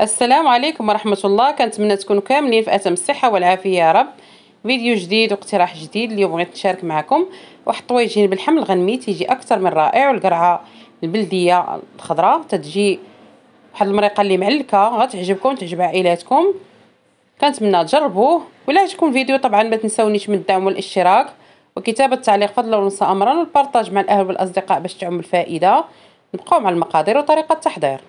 السلام عليكم ورحمه الله كنتمنى تكونوا كاملين في اتم الصحه والعافيه يا رب فيديو جديد واقتراح جديد اليوم بغيت نشارك معكم واحد الطويجين بالحمل الغنمي تيجي اكثر من رائع والقرعه البلديه الخضراء تتجي واحد المريقه اللي معلكه غتعجبكم تعجب عائلاتكم كنتمنى تجربوه ولا عجبكم الفيديو طبعا ما تنسونيش من الدعم والاشتراك وكتابه التعليق فضلا ونسى امرا والبارطاج مع الاهل والاصدقاء باش تعم الفائده نبقاو مع المقادير وطريقه التحضير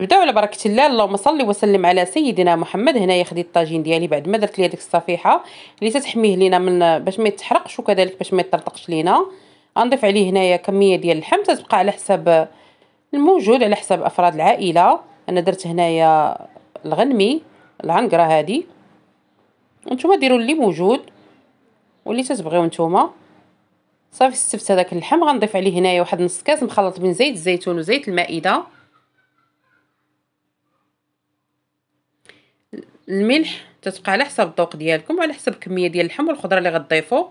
بداو على بركه الله اللهم صل وسلم على سيدنا محمد هنايا خديت الطاجين ديالي بعد ما درت ليه ديك الصفيحه اللي تتحميه لينا من باش ما يتحرقش وكذلك باش ما يطرطقش لينا غنضيف عليه هنايا كميه ديال اللحم تتبقى على حساب الموجود على حساب افراد العائله انا درت هنايا الغنمي العنقره هذه وانتم ديروا اللي موجود واللي تتبغيو نتوما صافي السبت هذاك اللحم غنضيف عليه هنايا واحد نص كاس مخلط بين زيت الزيتون وزيت المائده الملح تتبقى على حسب الذوق ديالكم وعلى حسب الكميه ديال اللحم والخضره اللي غتضيفوا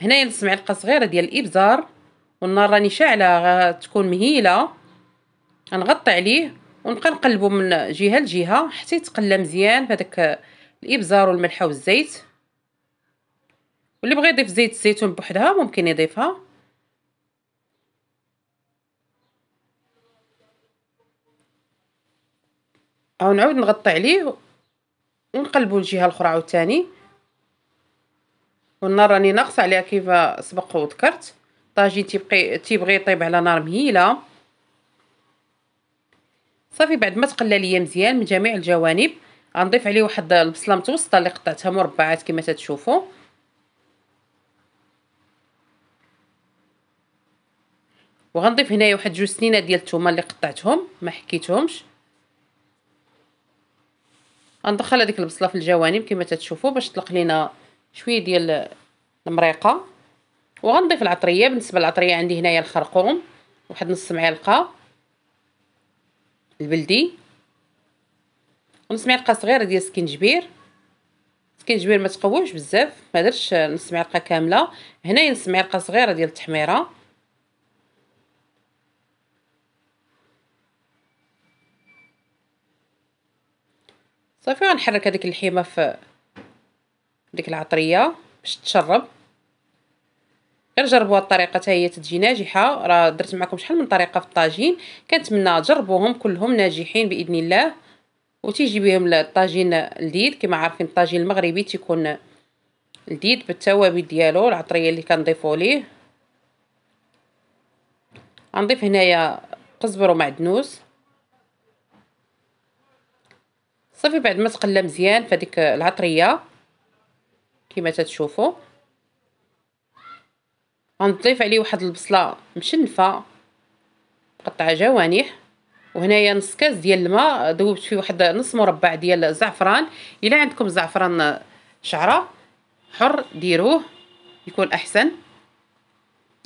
هنايا نص معلقه صغيره ديال الابزار والنار راني شاعله غتكون مهيله غنغطي عليه ونبقى نقلبو من جهه لجهه حتى يتقلى مزيان بهذاك الابزار والملح والزيت واللي بغى يضيف زيت الزيتون بوحدها ممكن يضيفها او نغطي عليه ونقلبوا الجهه الاخرى عاوتاني والنار راني ناقصه عليها كيف سبق وذكرت الطاجين تيبقي تيبغي يطيب على نار مهيله صافي بعد ما تقلى ليا مزيان من جميع الجوانب غنضيف عليه واحد البصله متوسطه اللي قطعتها مربعات كما تتشوفوا وغنضيف هنايا واحد جوج سنينه ديال الثومه اللي قطعتهم ما حكيتهمش غندخل هذيك البصله في الجوانب كما تتشوفوا باش تطلق لينا شويه ديال المريقه وغنضيف العطريه بالنسبه للعطريه عندي هنايا الخرقوم واحد نص معلقه البلدي ونص معلقه صغيره ديال السكنجبير السكنجبير ما تقويش بزاف ما درتش نص معلقه كامله هنايا نص معلقه صغيره ديال التحميره صافي غنحرك هاديك الحيمه في ديك العطريه باش تشرب غير جربوا الطريقه حتى هي تجي ناجحه راه درت معكم شحال من طريقه في الطاجين كنتمنى تجربوهم كلهم ناجحين باذن الله وتيجي بهم الطاجين لذيذ كما عارفين الطاجين المغربي تيكون لذيذ بالتوابل ديالو العطريه اللي كنضيفو ليه غنضيف هنايا قزبر ومعدنوس صافي بعد ما تقلى مزيان فهاديك العطريه كما تتشوفوا غنضيف عليه واحد البصله مشنفه مقطعه جوانح وهنايا نص كاس ديال الماء ذوبت فيه واحد نص مربع ديال الزعفران الا عندكم زعفران شعره حر ديروه يكون احسن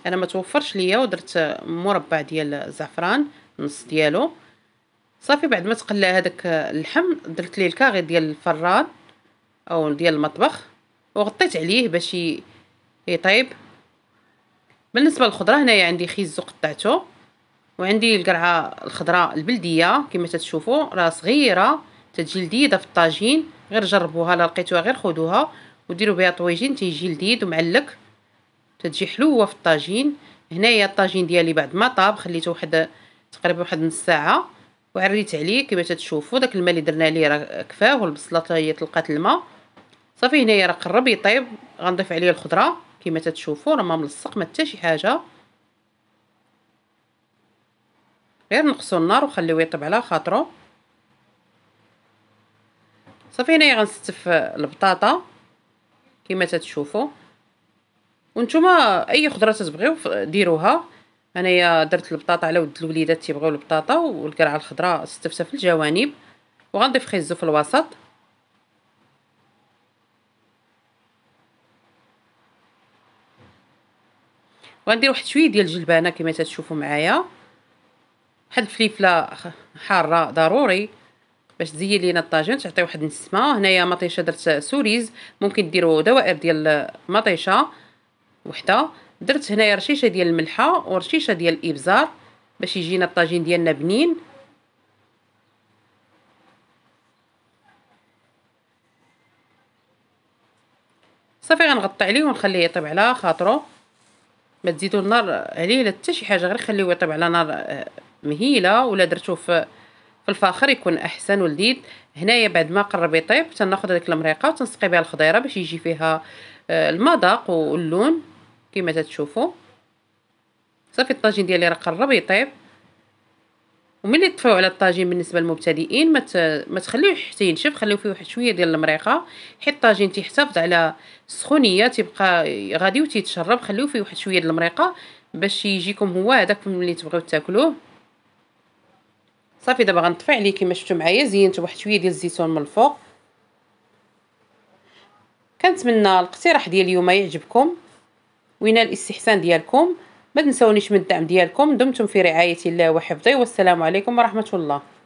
انا ما توفرش ليا ودرت مربع ديال الزعفران نص ديالو صافي بعد ما تقلى هذاك اللحم درت ليه الكاغي ديال الفران او ديال المطبخ وغطيت عليه باش يطيب بالنسبه للخضره هنايا عندي خيزو قطعته وعندي القرعه الخضراء البلديه كما تتشوفوا راه صغيره تتجي لذيذه في الطاجين غير جربوها لا لقيتوها غير خدوها وديروا بها طويجين تيجي لذيذ ومعلك تتجي حلوه في الطاجين هنايا الطاجين ديالي بعد ما طاب خليته واحد تقريبا واحد نص ساعه وعريت عليه كما تتشوفوا داك الماء اللي درنا ليه راه كفاه والبصلاطه هي طلقات الماء صافي هنايا راه قرب يطيب غنضيف عليه الخضره كما تتشوفوا راه ما ملصق ما حتى شي حاجه غير نقصوا النار وخليوه يطيب على خاطرو صافي هنايا غنستف البطاطا كما تتشوفوا وانتوما اي خضره تتبغيو ديروها انايا درت البطاطا على ود الوليدات تيبغيو البطاطا والقرعه الخضراء استفسه في الجوانب وغنضيف خيزو في الوسط وغندير واحد شويه ديال الجلبانه كما تتشوفوا معايا واحد الفليفله حاره ضروري باش تزين لينا الطاجين تعطي واحد النسمه هنايا مطيشه درت سوريز ممكن ديروا دوائر ديال مطيشه وحده درت هنايا رشيشه ديال الملحه ورشيشه ديال الابزار باش يجينا الطاجين ديالنا بنين صافي غنغطي عليه ونخليه يطيب على خاطرو ما تزيدوا النار عليه لا حتى شي حاجه غير خليوه يطيب على نار آه، مهيله ولا درتو في في الفاخر يكون احسن ولذيذ هنايا بعد ما قرب يطيب تناخذ هذيك المريقه وتنسقي بها الخضيره باش يجي فيها آه، المذاق واللون كما تتشوفوا صافي الطاجين ديالي راه قرب يطيب وملي تطفيو على الطاجين بالنسبه للمبتدئين ما ما تخليوه حتى ينشف خليو فيه واحد شويه ديال المريقه حيت الطاجين تيحتفظ على السخونيه تيبقى غادي وتيتشرب خليو فيه واحد شويه ديال المريقه باش يجيكم هو هذاك ملي تبغيو تاكلوه صافي دابا غنطفي عليه كما شفتوا معايا زينته واحد شويه ديال الزيتون من الفوق كنتمنى الاقتراح ديال اليوم يعجبكم وينال الاستحسان ديالكم ما تنسونيش من الدعم ديالكم دمتم في رعايه الله وحفظه والسلام عليكم ورحمه الله